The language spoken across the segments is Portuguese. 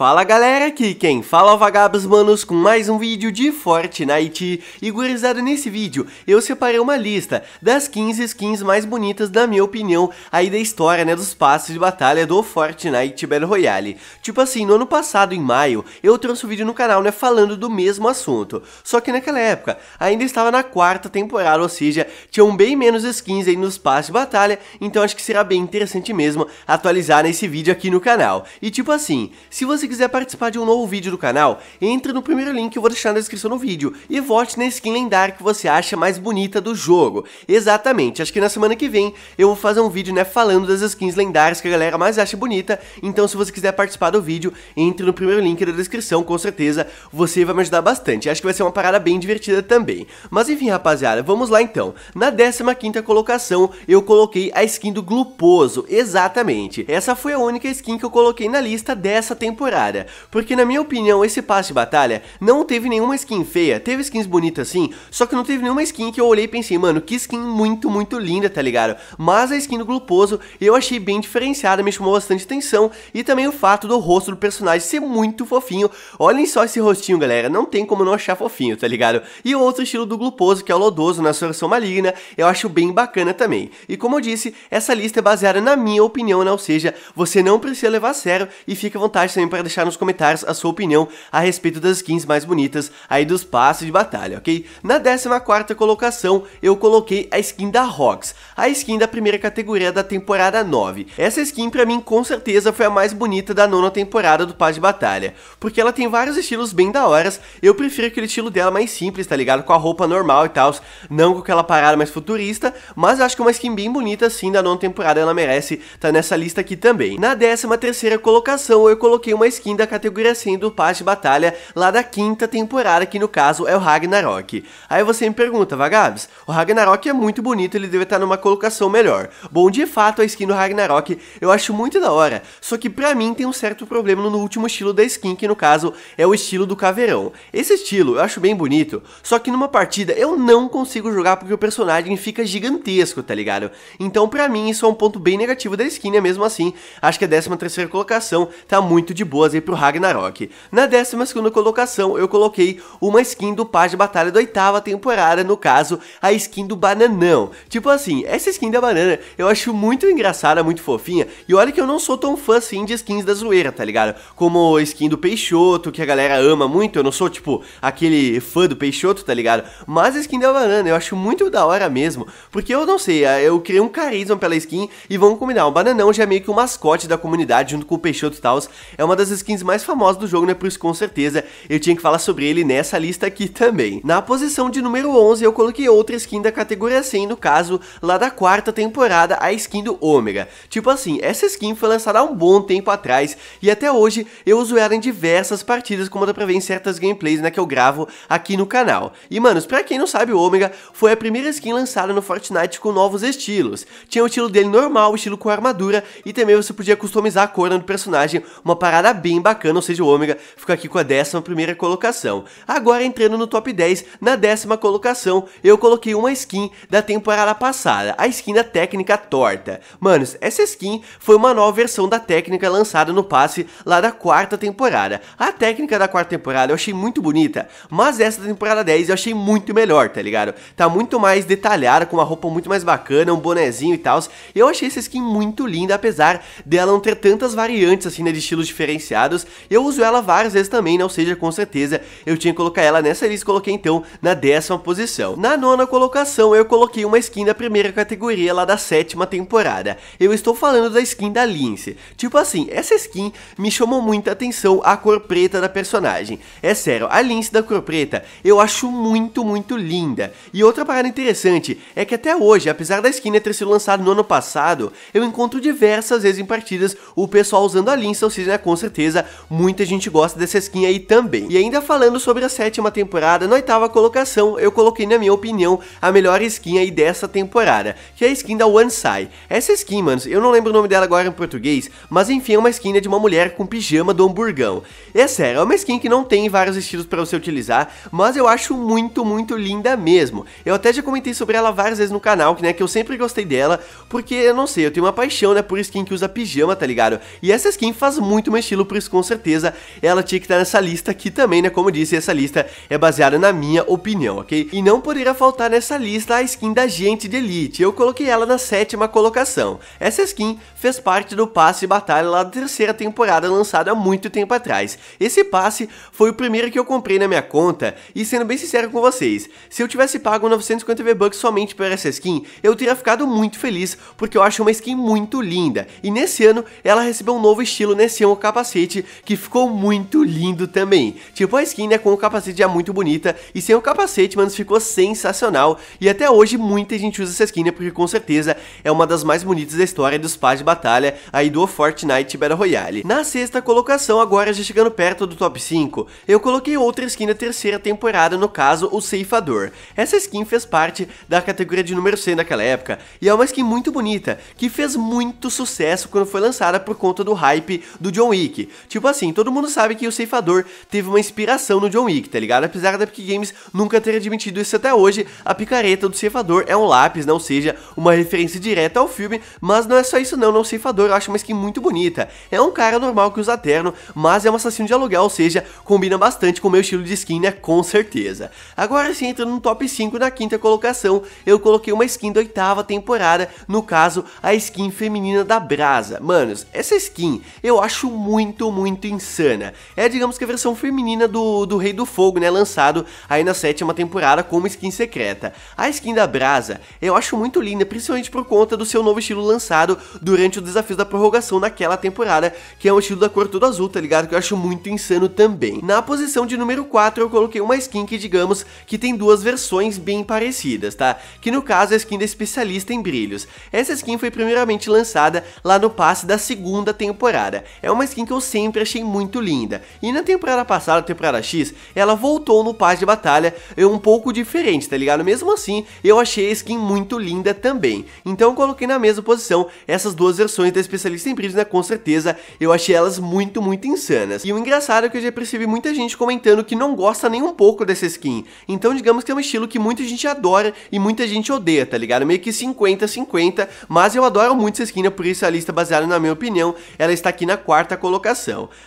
Fala galera, aqui quem fala é o Vagabos Manos com mais um vídeo de Fortnite E gurizada, nesse vídeo eu separei uma lista das 15 skins mais bonitas da minha opinião Aí da história, né, dos passos de batalha do Fortnite Battle Royale Tipo assim, no ano passado, em maio, eu trouxe um vídeo no canal, né, falando do mesmo assunto Só que naquela época ainda estava na quarta temporada, ou seja, tinham bem menos skins aí nos passos de batalha Então acho que será bem interessante mesmo atualizar nesse vídeo aqui no canal E tipo assim, se você quiser participar de um novo vídeo do canal, entre no primeiro link que eu vou deixar na descrição do vídeo e vote na skin lendária que você acha mais bonita do jogo. Exatamente, acho que na semana que vem eu vou fazer um vídeo né, falando das skins lendárias que a galera mais acha bonita, então se você quiser participar do vídeo, entre no primeiro link da descrição, com certeza você vai me ajudar bastante, acho que vai ser uma parada bem divertida também. Mas enfim rapaziada, vamos lá então, na 15ª colocação eu coloquei a skin do Gluposo, exatamente, essa foi a única skin que eu coloquei na lista dessa temporada temporada. Porque na minha opinião, esse passe de batalha não teve nenhuma skin feia, teve skins bonitas sim, só que não teve nenhuma skin que eu olhei e pensei, mano, que skin muito, muito linda, tá ligado? Mas a skin do Gluposo eu achei bem diferenciada, me chamou bastante atenção, e também o fato do rosto do personagem ser muito fofinho. Olhem só esse rostinho, galera, não tem como não achar fofinho, tá ligado? E outro estilo do Gluposo, que é o Lodoso na sua versão maligna, eu acho bem bacana também. E como eu disse, essa lista é baseada na minha opinião, né? ou seja, você não precisa levar a sério e fica à vontade também para para deixar nos comentários a sua opinião a respeito das skins mais bonitas aí dos passos de batalha, ok? Na 14ª colocação, eu coloquei a skin da Rox, a skin da primeira categoria da temporada 9. Essa skin pra mim com certeza foi a mais bonita da nona temporada do Pass de Batalha, porque ela tem vários estilos bem da horas, eu prefiro aquele estilo dela mais simples, tá ligado? Com a roupa normal e tal, não com aquela parada mais futurista, mas acho que é uma skin bem bonita sim da nona temporada ela merece, tá nessa lista aqui também. Na 13ª colocação eu coloquei uma skin da categoria 100 assim, do Paz de Batalha, lá da quinta temporada, que no caso é o Ragnarok. Aí você me pergunta, Vagabs, o Ragnarok é muito bonito, ele deve estar numa colocação melhor. Bom, de fato, a skin do Ragnarok eu acho muito da hora, só que pra mim tem um certo problema no último estilo da skin, que no caso é o estilo do caveirão. Esse estilo eu acho bem bonito, só que numa partida eu não consigo jogar porque o personagem fica gigantesco, tá ligado? Então pra mim isso é um ponto bem negativo da skin, né? Mesmo assim, acho que a 13 terceira colocação tá muito de boa boas aí pro Ragnarok. Na 12 colocação, eu coloquei uma skin do Paz de Batalha da oitava temporada, no caso, a skin do Bananão. Tipo assim, essa skin da banana eu acho muito engraçada, muito fofinha, e olha que eu não sou tão fã assim de skins da zoeira, tá ligado? Como a skin do Peixoto, que a galera ama muito, eu não sou, tipo, aquele fã do Peixoto, tá ligado? Mas a skin da banana eu acho muito da hora mesmo, porque eu não sei, eu criei um carisma pela skin e vamos combinar, o Bananão já é meio que o mascote da comunidade junto com o Peixoto e tal, é uma das das skins mais famosas do jogo, né? Por isso, com certeza, eu tinha que falar sobre ele nessa lista aqui também. Na posição de número 11, eu coloquei outra skin da categoria 100, no caso, lá da quarta temporada, a skin do Ômega. Tipo assim, essa skin foi lançada há um bom tempo atrás, e até hoje eu uso ela em diversas partidas, como dá pra ver em certas gameplays, né? Que eu gravo aqui no canal. E, manos, pra quem não sabe, o Ômega foi a primeira skin lançada no Fortnite com novos estilos. Tinha o estilo dele normal, o estilo com armadura, e também você podia customizar a cor né, do personagem, uma parada bem bacana, ou seja, o Ômega fica aqui com a 11 colocação. Agora entrando no top 10, na décima colocação, eu coloquei uma skin da temporada passada, a skin da técnica torta. Manos, essa skin foi uma nova versão da técnica lançada no passe lá da quarta temporada. A técnica da quarta temporada eu achei muito bonita, mas essa da temporada 10 eu achei muito melhor, tá ligado? Tá muito mais detalhada, com uma roupa muito mais bacana, um bonezinho e tal. Eu achei essa skin muito linda, apesar dela não ter tantas variantes assim, né, de estilos diferentes diferenciados. Eu uso ela várias vezes também, não né? seja com certeza. Eu tinha que colocar ela nessa lista e coloquei então na décima posição. Na nona colocação, eu coloquei uma skin da primeira categoria lá da sétima temporada. Eu estou falando da skin da Lince. Tipo assim, essa skin me chamou muita atenção a cor preta da personagem. É sério, a Lince da cor preta eu acho muito, muito linda. E outra parada interessante é que até hoje, apesar da skin ter sido lançada no ano passado, eu encontro diversas vezes em partidas o pessoal usando a Lince, ou seja, né, com certeza certeza muita gente gosta dessa skin aí também. E ainda falando sobre a sétima temporada, na oitava colocação, eu coloquei na minha opinião a melhor skin aí dessa temporada, que é a skin da One Sai Essa skin, manos, eu não lembro o nome dela agora em português, mas enfim, é uma skin de uma mulher com pijama do hamburgão. é sério, é uma skin que não tem vários estilos para você utilizar, mas eu acho muito, muito linda mesmo. Eu até já comentei sobre ela várias vezes no canal, que, né, que eu sempre gostei dela, porque, eu não sei, eu tenho uma paixão, né, por skin que usa pijama, tá ligado? E essa skin faz muito meu estilo por isso com certeza ela tinha que estar nessa lista aqui também, né? Como eu disse, essa lista é baseada na minha opinião, ok? E não poderia faltar nessa lista a skin da gente de Elite, eu coloquei ela na sétima colocação. Essa skin fez parte do passe batalha lá da terceira temporada lançada há muito tempo atrás. Esse passe foi o primeiro que eu comprei na minha conta e sendo bem sincero com vocês, se eu tivesse pago 950 V-Bucks somente por essa skin, eu teria ficado muito feliz porque eu acho uma skin muito linda. E nesse ano ela recebeu um novo estilo nesse né? ano capacete capacete, que ficou muito lindo também. Tipo, a skin, né, com o capacete já muito bonita, e sem o capacete, mano, ficou sensacional, e até hoje muita gente usa essa skin, né, porque com certeza é uma das mais bonitas da história dos pás de batalha aí do Fortnite Battle Royale. Na sexta colocação, agora já chegando perto do top 5, eu coloquei outra skin da terceira temporada, no caso, o Ceifador. Essa skin fez parte da categoria de número 100 naquela época, e é uma skin muito bonita, que fez muito sucesso quando foi lançada por conta do hype do John Wick, Tipo assim, todo mundo sabe que o ceifador teve uma inspiração no John Wick, tá ligado? Apesar da Epic Games nunca ter admitido isso até hoje, a picareta do ceifador é um lápis, não seja uma referência direta ao filme, mas não é só isso não, não né? o ceifador eu acho uma skin muito bonita. É um cara normal que usa terno, mas é um assassino de aluguel, ou seja, combina bastante com o meu estilo de skin, né? Com certeza. Agora se entra no top 5 na quinta colocação, eu coloquei uma skin da oitava temporada, no caso, a skin feminina da Brasa. Manos, essa skin eu acho muito muito, muito insana. É, digamos que a versão feminina do, do Rei do Fogo, né, lançado aí na sétima temporada como skin secreta. A skin da Brasa eu acho muito linda, principalmente por conta do seu novo estilo lançado durante o desafio da prorrogação naquela temporada, que é um estilo da cor todo azul, tá ligado? Que eu acho muito insano também. Na posição de número 4 eu coloquei uma skin que, digamos, que tem duas versões bem parecidas, tá? Que no caso é a skin da especialista em brilhos. Essa skin foi primeiramente lançada lá no passe da segunda temporada. É uma skin que eu sempre achei muito linda. E na temporada passada, temporada X, ela voltou no Paz de Batalha é um pouco diferente, tá ligado? Mesmo assim, eu achei a skin muito linda também. Então eu coloquei na mesma posição essas duas versões da especialista em brilhos, né? Com certeza, eu achei elas muito, muito insanas. E o engraçado é que eu já percebi muita gente comentando que não gosta nem um pouco dessa skin. Então digamos que é um estilo que muita gente adora e muita gente odeia, tá ligado? Meio que 50-50, mas eu adoro muito essa skin, né? Por isso a lista baseada na minha opinião, ela está aqui na quarta colocação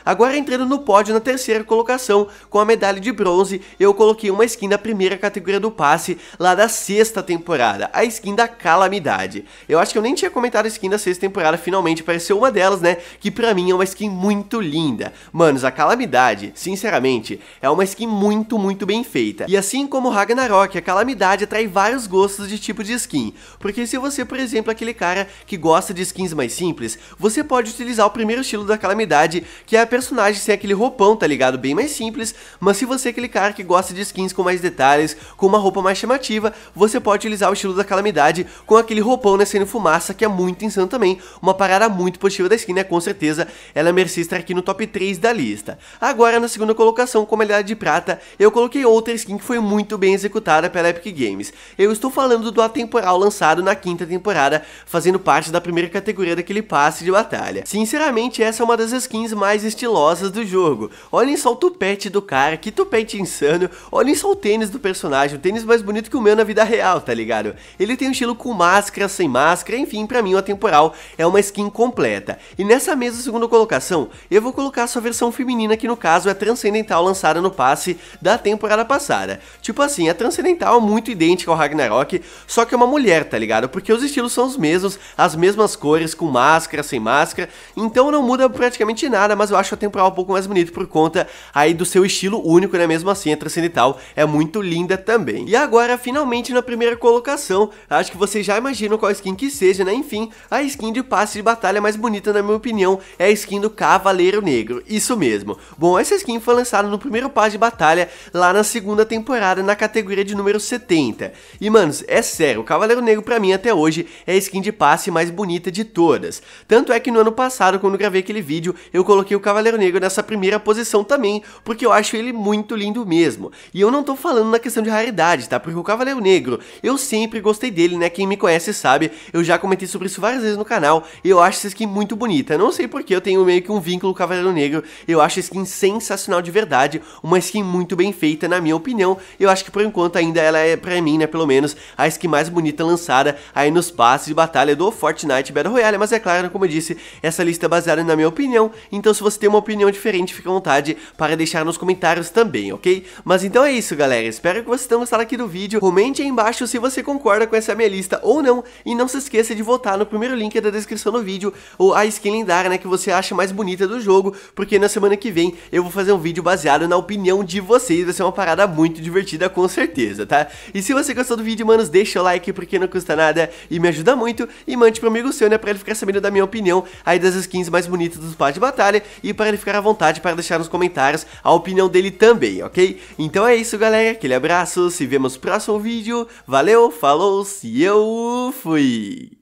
Agora entrando no pódio na terceira colocação, com a medalha de bronze, eu coloquei uma skin da primeira categoria do passe, lá da sexta temporada, a skin da Calamidade. Eu acho que eu nem tinha comentado a skin da sexta temporada, finalmente apareceu uma delas, né, que pra mim é uma skin muito linda. Manos, a Calamidade, sinceramente, é uma skin muito, muito bem feita. E assim como Ragnarok, a Calamidade atrai vários gostos de tipo de skin, porque se você, por exemplo, é aquele cara que gosta de skins mais simples, você pode utilizar o primeiro estilo da Calamidade que é a personagem sem aquele roupão, tá ligado? Bem mais simples, mas se você é aquele cara que gosta de skins com mais detalhes, com uma roupa mais chamativa, você pode utilizar o estilo da calamidade com aquele roupão nascendo né, fumaça, que é muito insano também, uma parada muito positiva da skin, né? Com certeza, ela é merece estar aqui no top 3 da lista. Agora, na segunda colocação, como é de prata, eu coloquei outra skin que foi muito bem executada pela Epic Games. Eu estou falando do Atemporal lançado na quinta temporada, fazendo parte da primeira categoria daquele passe de batalha. Sinceramente, essa é uma das skins skins mais estilosas do jogo. Olhem só o tupete do cara, que tupete insano. Olhem só o tênis do personagem, o tênis mais bonito que o meu na vida real, tá ligado? Ele tem um estilo com máscara, sem máscara, enfim, pra mim o Atemporal é uma skin completa. E nessa mesma segunda colocação, eu vou colocar sua versão feminina, que no caso é a Transcendental lançada no passe da temporada passada. Tipo assim, a é Transcendental é muito idêntica ao Ragnarok, só que é uma mulher, tá ligado? Porque os estilos são os mesmos, as mesmas cores, com máscara, sem máscara, então não muda praticamente nada, mas eu acho a temporal um pouco mais bonita por conta aí do seu estilo único, né? Mesmo assim, a transcendental é muito linda também. E agora, finalmente, na primeira colocação, acho que vocês já imaginam qual skin que seja, né? Enfim, a skin de passe de batalha mais bonita, na minha opinião, é a skin do Cavaleiro Negro. Isso mesmo. Bom, essa skin foi lançada no primeiro passe de batalha lá na segunda temporada, na categoria de número 70. E, manos, é sério, o Cavaleiro Negro pra mim até hoje é a skin de passe mais bonita de todas. Tanto é que no ano passado, quando gravei aquele vídeo, eu coloquei o Cavaleiro Negro nessa primeira posição também, porque eu acho ele muito lindo mesmo. E eu não tô falando na questão de raridade, tá? Porque o Cavaleiro Negro, eu sempre gostei dele, né? Quem me conhece sabe, eu já comentei sobre isso várias vezes no canal, e eu acho essa skin muito bonita. Não sei porque eu tenho meio que um vínculo com o Cavaleiro Negro, eu acho a skin sensacional de verdade, uma skin muito bem feita, na minha opinião. Eu acho que por enquanto ainda ela é, pra mim, né, pelo menos, a skin mais bonita lançada aí nos passes de batalha do Fortnite Battle Royale, mas é claro, né, como eu disse, essa lista é baseada na minha opinião, então, se você tem uma opinião diferente, fica à vontade para deixar nos comentários também, ok? Mas então é isso, galera. Espero que vocês tenham gostado aqui do vídeo. Comente aí embaixo se você concorda com essa minha lista ou não. E não se esqueça de votar no primeiro link da descrição do vídeo ou a skin lendária, né, que você acha mais bonita do jogo, porque na semana que vem eu vou fazer um vídeo baseado na opinião de vocês. Vai ser uma parada muito divertida, com certeza, tá? E se você gostou do vídeo, manos, deixa o like, porque não custa nada e me ajuda muito. E mande pro amigo seu, né, pra ele ficar sabendo da minha opinião aí das skins mais bonitas dos pás de batalha batalha e para ele ficar à vontade para deixar nos comentários a opinião dele também, ok? Então é isso, galera. Aquele abraço, se vemos no próximo vídeo. Valeu, falou, se eu fui!